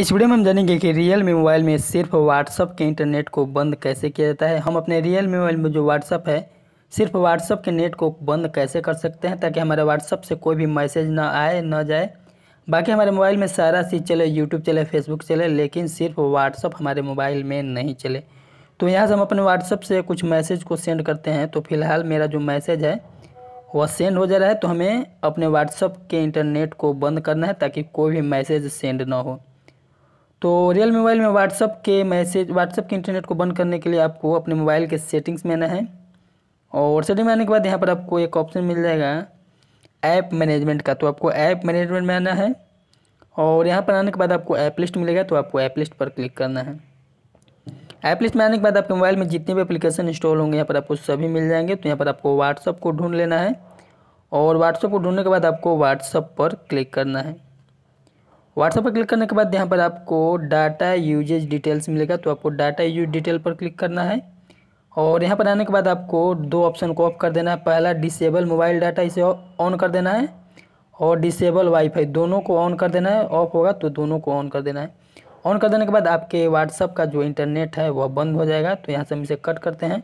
इस वीडियो में हम जानेंगे कि रियल मी मोबाइल में सिर्फ व्हाट्सअप के इंटरनेट को बंद कैसे किया जाता है हम अपने रियल मी मोबाइल में जो व्हाट्सअप है सिर्फ व्हाट्सअप के नेट को बंद कैसे कर सकते हैं ताकि हमारे व्हाट्सअप से कोई भी मैसेज ना आए ना जाए बाकी हमारे मोबाइल में सारा चीज़ चले यूट्यूब चले फेसबुक चले लेकिन सिर्फ व्हाट्सअप हमारे मोबाइल में नहीं चले तो यहाँ से हम अपने व्हाट्सअप से कुछ मैसेज को सेंड करते हैं तो फिलहाल मेरा जो मैसेज है वह सेंड हो जा रहा है तो हमें अपने व्हाट्सअप के इंटरनेट को बंद करना है ताकि कोई भी मैसेज सेंड ना हो तो रियल मोबाइल में व्हाट्सअप के मैसेज व्हाट्सअप के इंटरनेट को बंद करने के लिए आपको अपने मोबाइल के सेटिंग्स में आना है और सेटिंग में आने के बाद यहाँ पर आपको एक ऑप्शन मिल जाएगा ऐप मैनेजमेंट का तो आपको ऐप मैनेजमेंट में आना है और यहाँ पर आने के बाद आपको ऐप लिस्ट मिलेगा तो आपको ऐप लिस्ट पर क्लिक करना है ऐप लिस्ट में आने के बाद आपके मोबाइल में जितने भी एप्लीकेशन इंस्टॉल होंगे यहाँ पर आपको सभी मिल जाएंगे तो यहाँ पर आपको व्हाट्सअप को ढूंढ लेना है और व्हाट्सअप को ढूंढने के बाद आपको व्हाट्सअप पर क्लिक करना है व्हाट्सएप पर क्लिक करने के बाद यहाँ पर आपको डाटा यूजेज डिटेल्स मिलेगा तो आपको डाटा यूज डिटेल पर क्लिक करना है और यहाँ पर आने के बाद आपको दो ऑप्शन को ऑफ कर देना है पहला डिसेबल मोबाइल डाटा इसे ऑन कर देना है और डिसेबल वाईफाई दोनों को ऑन कर देना है ऑफ होगा तो दोनों को ऑन कर देना है ऑन कर देने के बाद आपके व्हाट्सअप का जो इंटरनेट है वह बंद हो जाएगा तो यहाँ से हम इसे कट करते हैं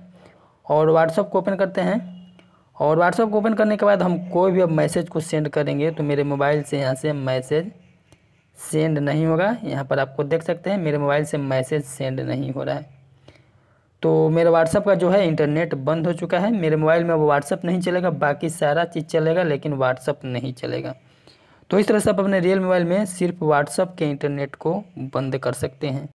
और व्हाट्सअप को ओपन करते हैं और व्हाट्सअप को ओपन करने के बाद हम कोई भी अब मैसेज को सेंड करेंगे तो मेरे मोबाइल से यहाँ से मैसेज सेंड नहीं होगा यहाँ पर आपको देख सकते हैं मेरे मोबाइल से मैसेज सेंड नहीं हो रहा है तो मेरा व्हाट्सअप का जो है इंटरनेट बंद हो चुका है मेरे मोबाइल में वो व्हाट्सअप नहीं चलेगा बाकी सारा चीज़ चलेगा लेकिन व्हाट्सअप नहीं चलेगा तो इस तरह से आप अपने रियल मोबाइल में सिर्फ व्हाट्सअप के इंटरनेट को बंद कर सकते हैं